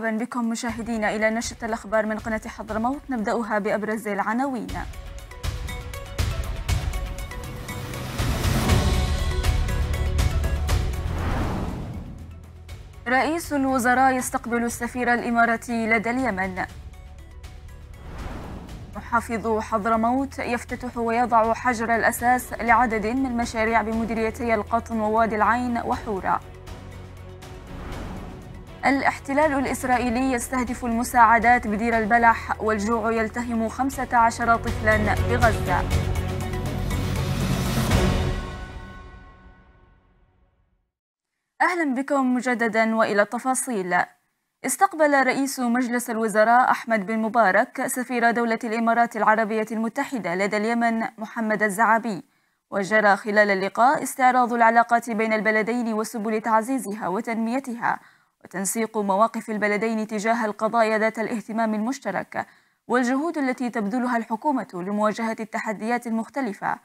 مرحبا بكم مشاهدينا إلى نشرة الأخبار من قناة حضرموت نبدأها بأبرز العناوين رئيس الوزراء يستقبل السفير الإماراتي لدى اليمن محافظ حضرموت يفتتح ويضع حجر الأساس لعدد من مشاريع بمديريتي القطن ووادي العين وحورة الاحتلال الإسرائيلي يستهدف المساعدات بدير البلح والجوع يلتهم 15 طفلا بغزة أهلا بكم مجددا وإلى التفاصيل استقبل رئيس مجلس الوزراء أحمد بن مبارك سفير دولة الإمارات العربية المتحدة لدى اليمن محمد الزعابي وجرى خلال اللقاء استعراض العلاقات بين البلدين وسبل تعزيزها وتنميتها وتنسيق مواقف البلدين تجاه القضايا ذات الاهتمام المشترك والجهود التي تبذلها الحكومة لمواجهة التحديات المختلفة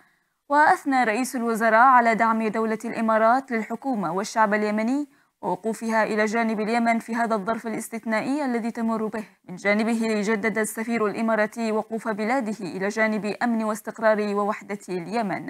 وأثنى رئيس الوزراء على دعم دولة الإمارات للحكومة والشعب اليمني ووقوفها إلى جانب اليمن في هذا الظرف الاستثنائي الذي تمر به من جانبه جدد السفير الإماراتي وقوف بلاده إلى جانب أمن واستقرار ووحدة اليمن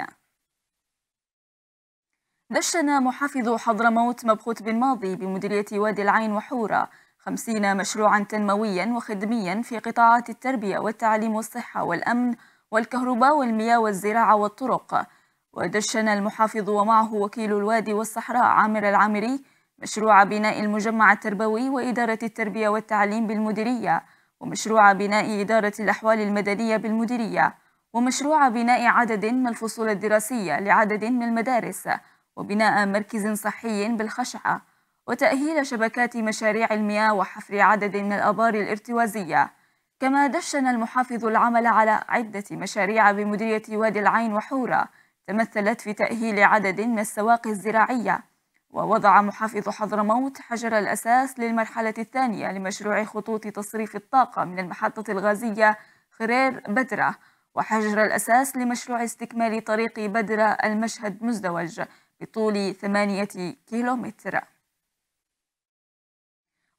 دشن محافظ حضرموت مبخوت بن ماضي بمديرية وادي العين وحورة خمسين مشروعا تنمويا وخدميا في قطاعات التربية والتعليم والصحة والأمن والكهرباء والمياه والزراعة والطرق ودشن المحافظ ومعه وكيل الوادي والصحراء عامر العامري مشروع بناء المجمع التربوي وإدارة التربية والتعليم بالمديرية ومشروع بناء إدارة الأحوال المدنية بالمديرية ومشروع بناء عدد من الفصول الدراسية لعدد من المدارس وبناء مركز صحي بالخشعة وتأهيل شبكات مشاريع المياه وحفر عدد من الأبار الارتوازية كما دشن المحافظ العمل على عدة مشاريع بمديرية وادي العين وحورة تمثلت في تأهيل عدد من السواقي الزراعية ووضع محافظ حضرموت حجر الأساس للمرحلة الثانية لمشروع خطوط تصريف الطاقة من المحطة الغازية خرير بدرة وحجر الأساس لمشروع استكمال طريق بدرة المشهد مزدوج بطول ثمانية كيلومتر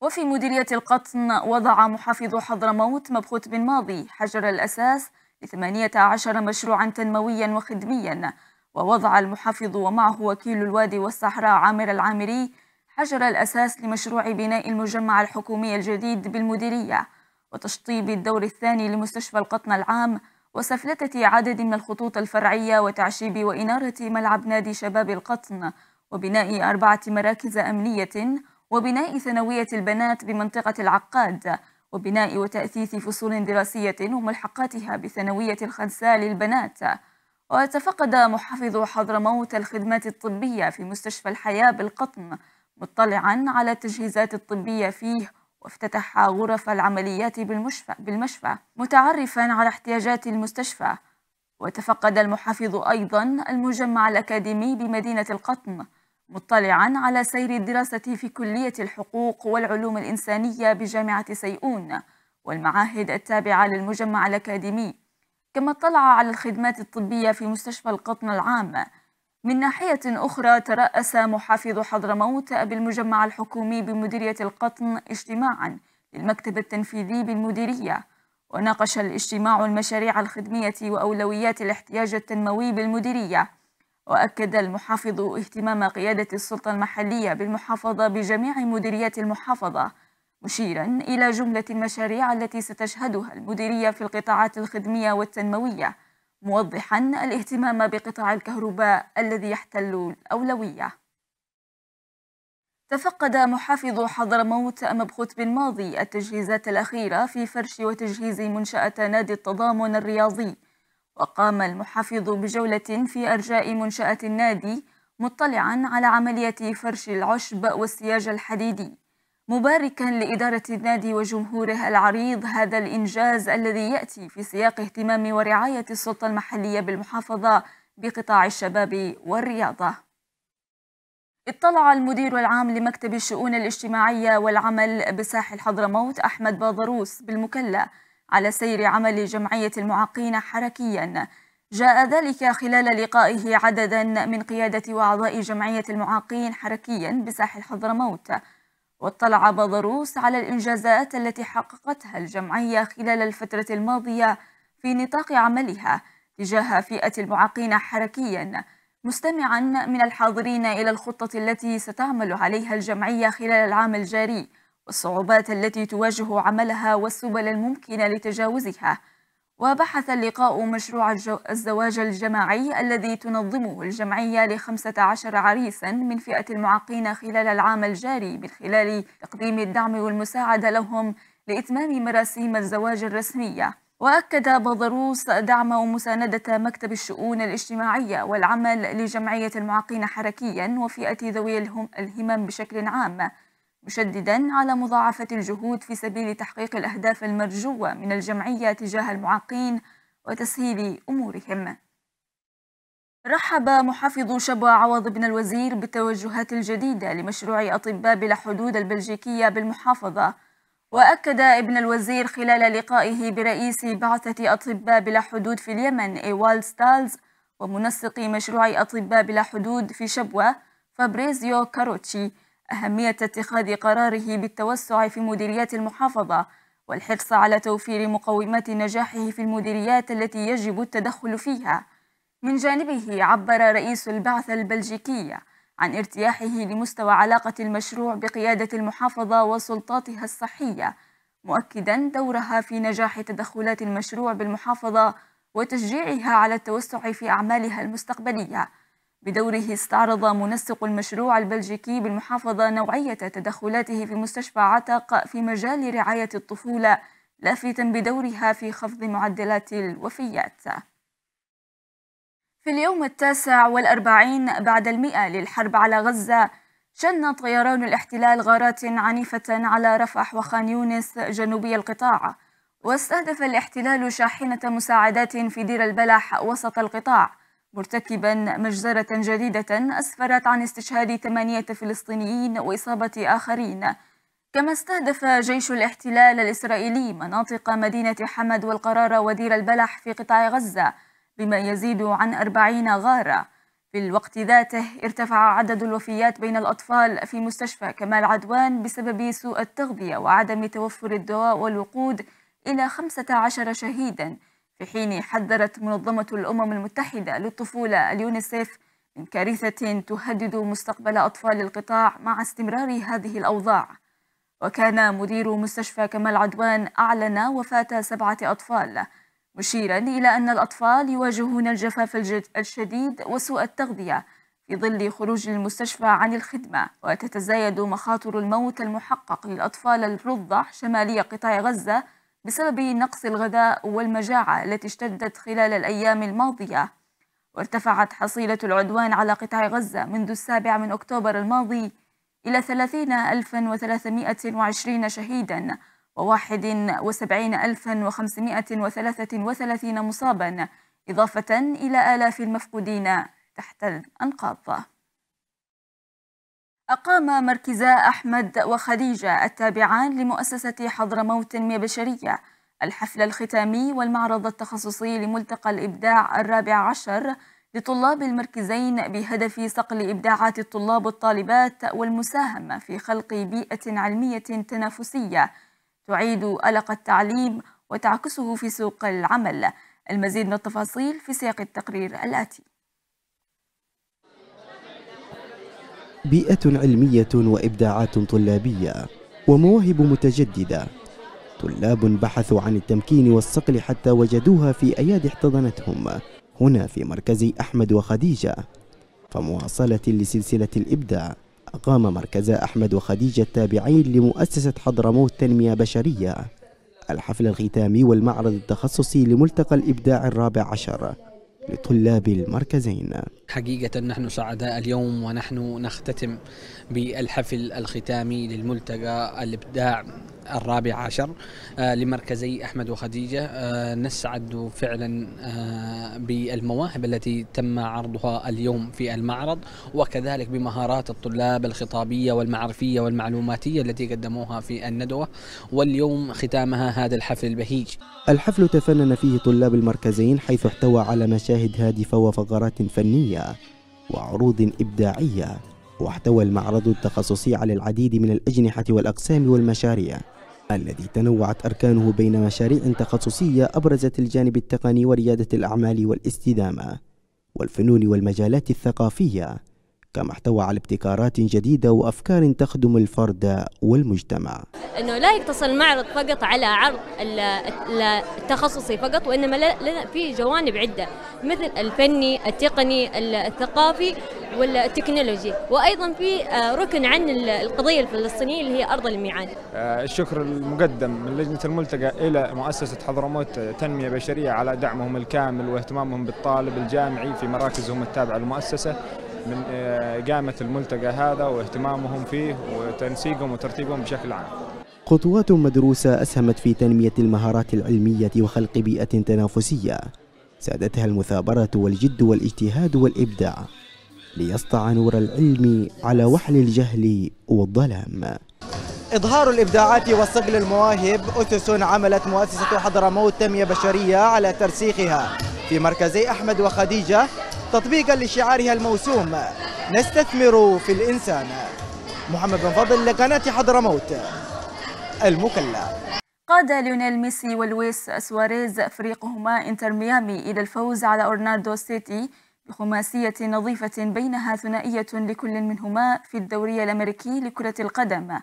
وفي مديرية القطن وضع محافظ حضرموت مبخوت بن ماضي حجر الأساس لثمانية عشر مشروعا تنمويا وخدميا ووضع المحافظ ومعه وكيل الوادي والصحراء عامر العامري حجر الأساس لمشروع بناء المجمع الحكومي الجديد بالمديرية وتشطيب الدور الثاني لمستشفى القطن العام وسفلتة عدد من الخطوط الفرعية وتعشيب وإنارة ملعب نادي شباب القطن وبناء أربعة مراكز أمنية وبناء ثانوية البنات بمنطقة العقاد وبناء وتاثيث فصول دراسية وملحقاتها بثانوية الخنساء للبنات وتفقد محافظ حضرموت الخدمات الطبية في مستشفى الحياة بالقطن مطلعا على التجهيزات الطبية فيه وافتتح غرف العمليات بالمشفى, بالمشفى متعرفا على احتياجات المستشفى وتفقد المحافظ أيضا المجمع الأكاديمي بمدينة القطن مطلعا على سير الدراسة في كلية الحقوق والعلوم الإنسانية بجامعة سيئون والمعاهد التابعة للمجمع الأكاديمي كما اطلع على الخدمات الطبية في مستشفى القطن العام من ناحية أخرى ترأس محافظ حضرموت بالمجمع الحكومي بمديرية القطن اجتماعا للمكتب التنفيذي بالمديرية وناقش الاجتماع المشاريع الخدمية وأولويات الاحتياج التنموي بالمديرية وأكد المحافظ اهتمام قيادة السلطة المحلية بالمحافظة بجميع مديريات المحافظة مشيرا إلى جملة المشاريع التي ستشهدها المديرية في القطاعات الخدمية والتنموية موضحا الاهتمام بقطاع الكهرباء الذي يحتل الأولوية تفقد محافظ حضرموت مبخوت بالماضي التجهيزات الأخيرة في فرش وتجهيز منشأة نادي التضامن الرياضي وقام المحافظ بجولة في أرجاء منشأة النادي مطلعا على عملية فرش العشب والسياج الحديدي مباركا لإدارة النادي وجمهوره العريض هذا الإنجاز الذي يأتي في سياق اهتمام ورعاية السلطة المحلية بالمحافظة بقطاع الشباب والرياضة اطلع المدير العام لمكتب الشؤون الاجتماعية والعمل بساحل حضرموت أحمد باضروس بالمكلا على سير عمل جمعية المعاقين حركياً جاء ذلك خلال لقائه عددا من قيادة وأعضاء جمعية المعاقين حركيا بساحل حضرموت واطلع بضروس على الإنجازات التي حققتها الجمعية خلال الفترة الماضية في نطاق عملها تجاه فئة المعاقين حركياً مستمعاً من الحاضرين إلى الخطة التي ستعمل عليها الجمعية خلال العام الجاري والصعوبات التي تواجه عملها والسبل الممكنة لتجاوزها وبحث اللقاء مشروع الزواج الجماعي الذي تنظمه الجمعية لخمسة عشر عريسا من فئة المعاقين خلال العام الجاري من خلال تقديم الدعم والمساعدة لهم لإتمام مراسيم الزواج الرسمية وأكد بضروس دعم ومساندة مكتب الشؤون الاجتماعية والعمل لجمعية المعاقين حركيا وفئة ذوي الهمم بشكل عام مشددا على مضاعفة الجهود في سبيل تحقيق الأهداف المرجوة من الجمعية تجاه المعاقين وتسهيل أمورهم رحب محافظ شبوة عوض بن الوزير بالتوجهات الجديدة لمشروع أطباء بلا حدود البلجيكية بالمحافظة وأكد ابن الوزير خلال لقائه برئيس بعثة أطباء بلا حدود في اليمن إيوالد ستالز ومنسق مشروع أطباء بلا حدود في شبوة فابريزيو كاروتشي أهمية اتخاذ قراره بالتوسع في مديريات المحافظة والحرص على توفير مقومات نجاحه في المديريات التي يجب التدخل فيها من جانبه عبر رئيس البعثة البلجيكية عن ارتياحه لمستوى علاقة المشروع بقيادة المحافظة وسلطاتها الصحية مؤكدا دورها في نجاح تدخلات المشروع بالمحافظة وتشجيعها على التوسع في أعمالها المستقبلية بدوره استعرض منسق المشروع البلجيكي بالمحافظة نوعية تدخلاته في مستشفى عتق في مجال رعاية الطفولة لافتا بدورها في خفض معدلات الوفيات في اليوم التاسع والأربعين بعد المئة للحرب على غزة شن طيران الاحتلال غارات عنيفة على رفح وخان يونس جنوبي القطاع واستهدف الاحتلال شاحنة مساعدات في دير البلح وسط القطاع مرتكبا مجزرة جديدة أسفرت عن استشهاد ثمانية فلسطينيين وإصابة آخرين كما استهدف جيش الاحتلال الإسرائيلي مناطق مدينة حمد والقرارة ودير البلح في قطاع غزة بما يزيد عن أربعين غارة في الوقت ذاته ارتفع عدد الوفيات بين الأطفال في مستشفى كمال عدوان بسبب سوء التغذية وعدم توفر الدواء والوقود إلى 15 شهيداً في حين حذرت منظمة الأمم المتحدة للطفولة اليونيسيف من كارثة تهدد مستقبل أطفال القطاع مع استمرار هذه الأوضاع وكان مدير مستشفى كمال عدوان أعلن وفاة سبعة أطفال مشيرا إلى أن الأطفال يواجهون الجفاف الشديد وسوء التغذية في ظل خروج المستشفى عن الخدمة وتتزايد مخاطر الموت المحقق للأطفال الرضع شمالي قطاع غزة بسبب نقص الغذاء والمجاعة التي اشتدت خلال الأيام الماضية وارتفعت حصيلة العدوان على قطاع غزة منذ السابع من أكتوبر الماضي إلى 30320 شهيدا و71533 مصابا إضافة إلى آلاف المفقودين تحت الأنقاض أقام مركزا أحمد وخديجة التابعان لمؤسسة حضرموت التنمية البشرية الحفل الختامي والمعرض التخصصي لملتقى الإبداع الرابع عشر لطلاب المركزين بهدف صقل إبداعات الطلاب والطالبات والمساهمة في خلق بيئة علمية تنافسية تعيد ألق التعليم وتعكسه في سوق العمل المزيد من التفاصيل في سياق التقرير الآتي بيئة علمية وإبداعات طلابية ومواهب متجددة طلاب بحثوا عن التمكين والصقل حتى وجدوها في أيادي احتضنتهم هنا في مركز أحمد وخديجة فمواصلة لسلسلة الإبداع أقام مركز أحمد وخديجة التابعين لمؤسسة حضرموت تنمية بشرية الحفل الختامي والمعرض التخصصي لملتقى الإبداع الرابع عشر لطلاب المركزين حقيقة نحن سعداء اليوم ونحن نختتم بالحفل الختامي للملتقى الإبداع الرابع عشر آه، لمركزي أحمد وخديجة آه، نسعد فعلا آه، بالمواهب التي تم عرضها اليوم في المعرض وكذلك بمهارات الطلاب الخطابية والمعرفية والمعلوماتية التي قدموها في الندوة واليوم ختامها هذا الحفل البهيج الحفل تفنن فيه طلاب المركزين حيث احتوى على مشاهد هادفة وفقرات فنية وعروض إبداعية واحتوى المعرض التخصصي على العديد من الأجنحة والأقسام والمشاريع الذي تنوعت أركانه بين مشاريع تخصصية أبرزت الجانب التقني وريادة الأعمال والاستدامة والفنون والمجالات الثقافية كما احتوى على ابتكارات جديدة وأفكار تخدم الفرد والمجتمع أنه لا يقتصر المعرض فقط على عرض التخصصي فقط وإنما في جوانب عدة مثل الفني التقني الثقافي والتكنولوجي وايضا في آه، ركن عن القضيه الفلسطينيه اللي هي ارض الميعاد. آه، الشكر المقدم من لجنه الملتقى الى مؤسسه حضرموت آه، تنميه بشريه على دعمهم الكامل واهتمامهم بالطالب الجامعي في مراكزهم التابعه للمؤسسه من إقامة الملتقى هذا واهتمامهم فيه وتنسيقهم وترتيبهم بشكل عام خطوات مدروسة أسهمت في تنمية المهارات العلمية وخلق بيئة تنافسية سادتها المثابرة والجد والاجتهاد والإبداع ليسطع نور العلم على وحل الجهل والظلام إظهار الإبداعات وصقل المواهب أسس عملت مؤسسة حضرموت تنمية بشرية على ترسيخها في مركزي أحمد وخديجة تطبيقا لشعارها الموسوم نستثمر في الإنسان محمد بن فضل لقناة حضرموت المكلة قاد ليونيل ميسي ولويس سواريز فريقهما انتر ميامي إلى الفوز على أورناردو سيتي خماسية نظيفة بينها ثنائية لكل منهما في الدوري الأمريكي لكرة القدم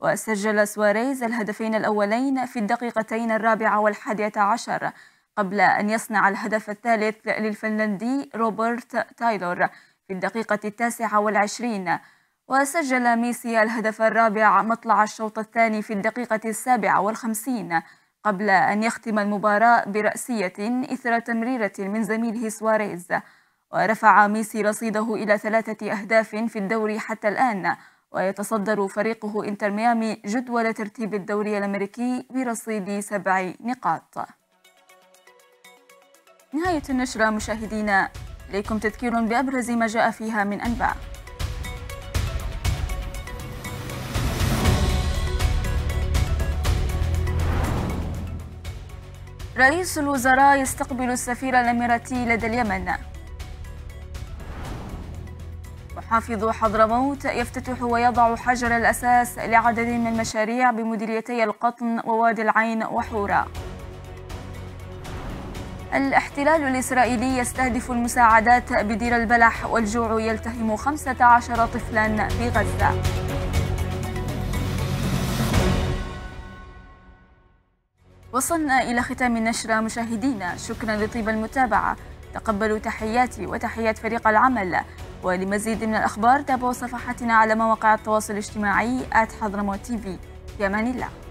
وسجل سواريز الهدفين الأولين في الدقيقتين الرابعة والحادية عشر قبل أن يصنع الهدف الثالث للفنلندي روبرت تايلور في الدقيقة التاسعة والعشرين وسجل ميسي الهدف الرابع مطلع الشوط الثاني في الدقيقة السابعة والخمسين قبل أن يختم المباراة برأسية إثر تمريرة من زميله سواريز ورفع ميسي رصيده إلى ثلاثة أهداف في الدوري حتى الآن ويتصدر فريقه إنتر ميامي جدول ترتيب الدوري الأمريكي برصيد سبع نقاط نهاية النشرة مشاهدينا إليكم تذكير بأبرز ما جاء فيها من أنباء رئيس الوزراء يستقبل السفير الأميراتي لدى اليمن حافظ حضرموت يفتتح ويضع حجر الأساس لعدد من مشاريع بمديريتي القطن ووادي العين وحورة الاحتلال الإسرائيلي يستهدف المساعدات بدير البلح والجوع يلتهم 15 طفلا في غزة وصلنا إلى ختام النشرة مشاهدينا شكرا لطيب المتابعة تقبلوا تحياتي وتحيات فريق العمل ولمزيد من الأخبار تابعوا صفحتنا على مواقع التواصل الاجتماعي حضرموت تي في في أمان الله